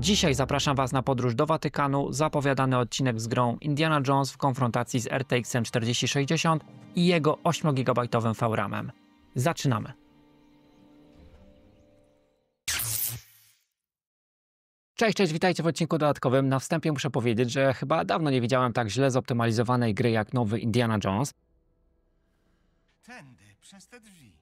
Dzisiaj zapraszam Was na podróż do Watykanu, zapowiadany odcinek z grą Indiana Jones w konfrontacji z RTX-em 4060 i jego 8GB VRAMem. Zaczynamy! Cześć, cześć, witajcie w odcinku dodatkowym. Na wstępie muszę powiedzieć, że chyba dawno nie widziałem tak źle zoptymalizowanej gry jak nowy Indiana Jones. Tędy, przez te drzwi.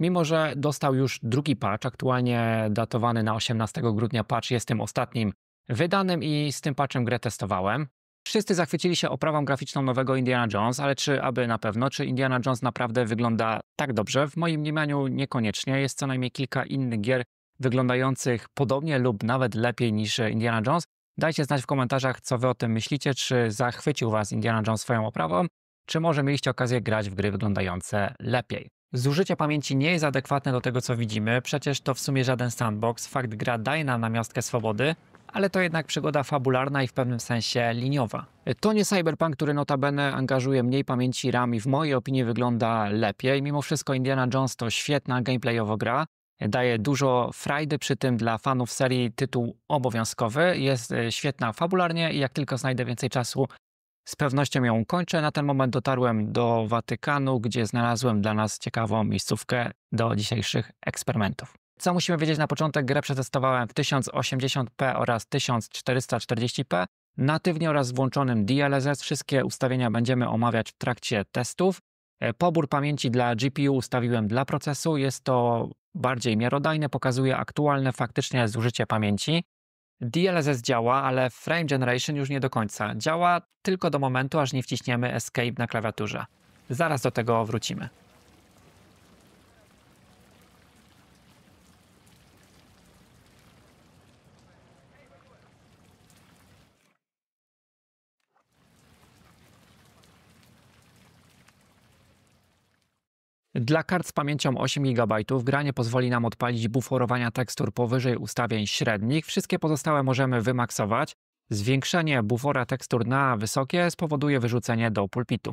Mimo, że dostał już drugi patch, aktualnie datowany na 18 grudnia patch jest tym ostatnim wydanym i z tym patchem grę testowałem. Wszyscy zachwycili się oprawą graficzną nowego Indiana Jones, ale czy aby na pewno, czy Indiana Jones naprawdę wygląda tak dobrze? W moim mniemaniu niekoniecznie. Jest co najmniej kilka innych gier wyglądających podobnie lub nawet lepiej niż Indiana Jones. Dajcie znać w komentarzach, co wy o tym myślicie, czy zachwycił was Indiana Jones swoją oprawą, czy może mieliście okazję grać w gry wyglądające lepiej. Zużycie pamięci nie jest adekwatne do tego, co widzimy, przecież to w sumie żaden sandbox, fakt gra daje nam namiastkę swobody, ale to jednak przygoda fabularna i w pewnym sensie liniowa. To nie Cyberpunk, który notabene angażuje mniej pamięci RAM i w mojej opinii wygląda lepiej. Mimo wszystko Indiana Jones to świetna gameplayowo gra, daje dużo frajdy, przy tym dla fanów serii tytuł obowiązkowy, jest e, świetna fabularnie i jak tylko znajdę więcej czasu z pewnością ją kończę. Na ten moment dotarłem do Watykanu, gdzie znalazłem dla nas ciekawą miejscówkę do dzisiejszych eksperymentów. Co musimy wiedzieć na początek? Grę przetestowałem w 1080p oraz 1440p natywnie oraz włączonym DLSS. Wszystkie ustawienia będziemy omawiać w trakcie testów. E, pobór pamięci dla GPU ustawiłem dla procesu. Jest to bardziej miarodajne, pokazuje aktualne faktycznie zużycie pamięci. DLSS działa, ale Frame Generation już nie do końca. Działa tylko do momentu, aż nie wciśniemy Escape na klawiaturze. Zaraz do tego wrócimy. Dla kart z pamięcią 8 GB granie pozwoli nam odpalić buforowania tekstur powyżej ustawień średnich. Wszystkie pozostałe możemy wymaksować. Zwiększenie bufora tekstur na wysokie spowoduje wyrzucenie do pulpitu.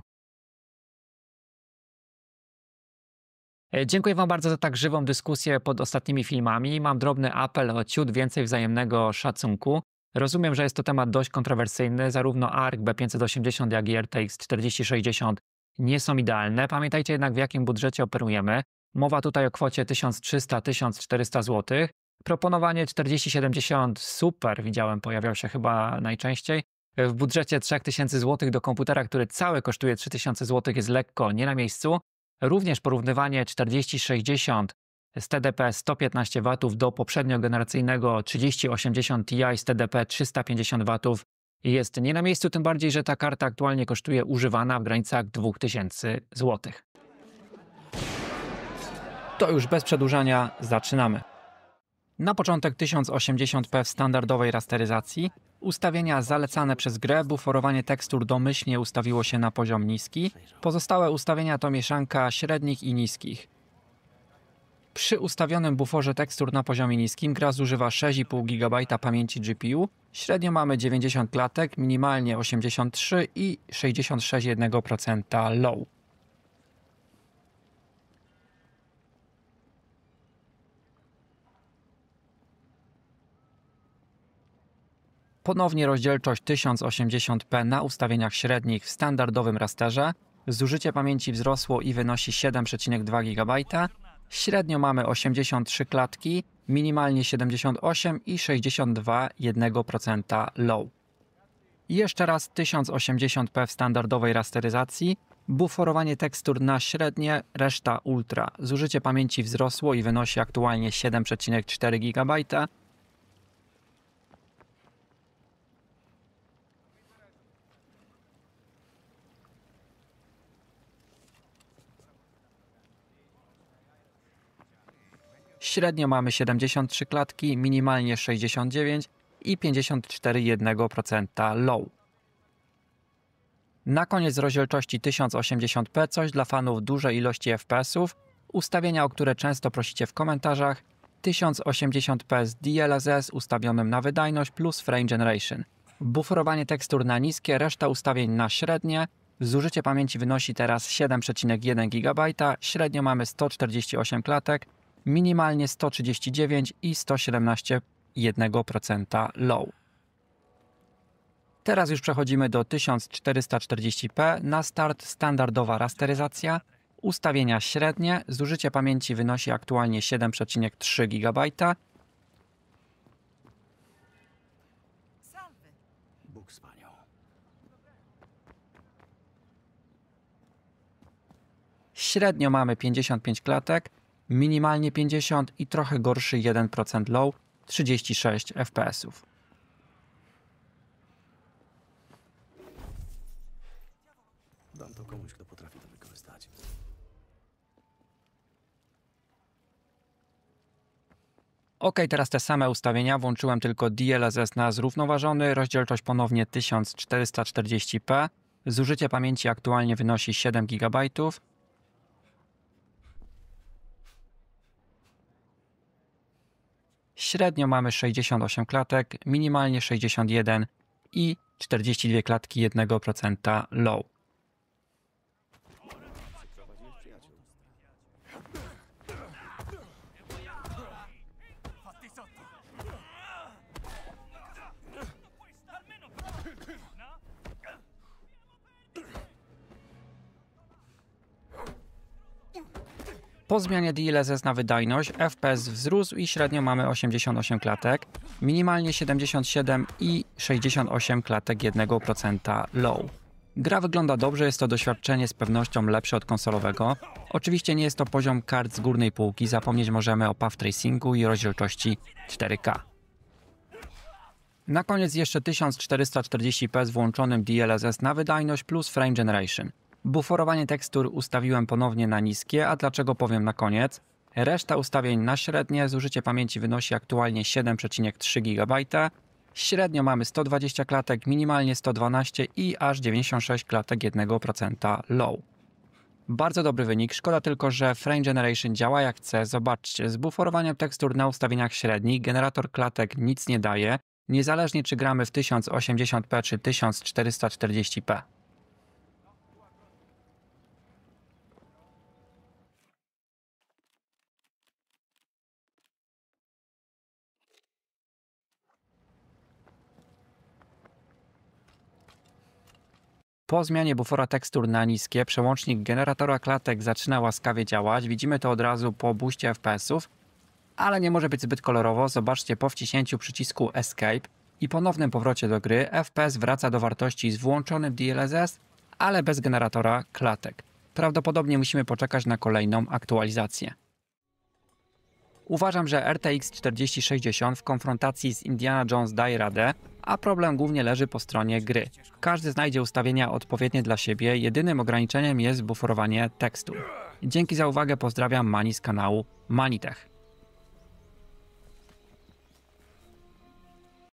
E, dziękuję Wam bardzo za tak żywą dyskusję pod ostatnimi filmami. Mam drobny apel o ciut więcej wzajemnego szacunku. Rozumiem, że jest to temat dość kontrowersyjny. Zarówno ARC B580, jak i RTX 4060 nie są idealne. Pamiętajcie jednak, w jakim budżecie operujemy. Mowa tutaj o kwocie 1300-1400 zł. Proponowanie 4070 super, widziałem, pojawiał się chyba najczęściej. W budżecie 3000 zł do komputera, który cały kosztuje 3000 zł, jest lekko nie na miejscu. Również porównywanie 4060 z TDP 115 W do poprzednio generacyjnego 3080 Ti z TDP 350 W jest nie na miejscu, tym bardziej, że ta karta aktualnie kosztuje używana w granicach 2000 zł. To już bez przedłużania zaczynamy. Na początek 1080p w standardowej rasteryzacji. Ustawienia zalecane przez grę, buforowanie tekstur domyślnie ustawiło się na poziom niski. Pozostałe ustawienia to mieszanka średnich i niskich. Przy ustawionym buforze tekstur na poziomie niskim gra zużywa 6,5 GB pamięci GPU, średnio mamy 90 klatek, minimalnie 83 i 66,1% low. Ponownie rozdzielczość 1080p na ustawieniach średnich w standardowym rasterze. Zużycie pamięci wzrosło i wynosi 7,2 GB, Średnio mamy 83 klatki, minimalnie 78 i 62,1% low. Jeszcze raz 1080p w standardowej rasteryzacji, buforowanie tekstur na średnie, reszta ultra. Zużycie pamięci wzrosło i wynosi aktualnie 7,4 GB, Średnio mamy 73 klatki, minimalnie 69 i 54,1% low. Na koniec rozdzielczości 1080p coś dla fanów dużej ilości FPS-ów, ustawienia o które często prosicie w komentarzach, 1080p z DLSS ustawionym na wydajność plus frame generation. Buforowanie tekstur na niskie, reszta ustawień na średnie. Zużycie pamięci wynosi teraz 7,1 GB, średnio mamy 148 klatek, minimalnie 139 i 117,1% low. Teraz już przechodzimy do 1440p. Na start standardowa rasteryzacja, ustawienia średnie, zużycie pamięci wynosi aktualnie 7,3 GB. Średnio mamy 55 klatek, minimalnie 50 i trochę gorszy 1% low, 36 fpsów. Dam to komuś, kto potrafi to wykorzystać. Ok, teraz te same ustawienia, włączyłem tylko DLSS na zrównoważony, rozdzielczość ponownie 1440p, zużycie pamięci aktualnie wynosi 7 GB, Średnio mamy 68 klatek, minimalnie 61 i 42 klatki 1% low. Po zmianie DLSS na wydajność, FPS wzrósł i średnio mamy 88 klatek, minimalnie 77 i 68 klatek 1% low. Gra wygląda dobrze, jest to doświadczenie z pewnością lepsze od konsolowego. Oczywiście nie jest to poziom kart z górnej półki, zapomnieć możemy o path tracingu i rozdzielczości 4K. Na koniec jeszcze 1440p z włączonym DLSS na wydajność plus frame generation. Buforowanie tekstur ustawiłem ponownie na niskie, a dlaczego powiem na koniec. Reszta ustawień na średnie, zużycie pamięci wynosi aktualnie 7,3 GB. Średnio mamy 120 klatek, minimalnie 112 i aż 96 klatek 1% low. Bardzo dobry wynik, szkoda tylko, że Frame Generation działa jak chce. Zobaczcie, z buforowaniem tekstur na ustawieniach średnich generator klatek nic nie daje, niezależnie czy gramy w 1080p czy 1440p. Po zmianie bufora tekstur na niskie przełącznik generatora klatek zaczyna łaskawie działać. Widzimy to od razu po buście FPS-ów, ale nie może być zbyt kolorowo. Zobaczcie po wciśnięciu przycisku Escape i ponownym powrocie do gry FPS wraca do wartości z włączonym DLSS, ale bez generatora klatek. Prawdopodobnie musimy poczekać na kolejną aktualizację. Uważam, że RTX 4060 w konfrontacji z Indiana Jones daje radę, a problem głównie leży po stronie gry. Każdy znajdzie ustawienia odpowiednie dla siebie, jedynym ograniczeniem jest buforowanie tekstu. Dzięki za uwagę pozdrawiam Mani z kanału Manitech.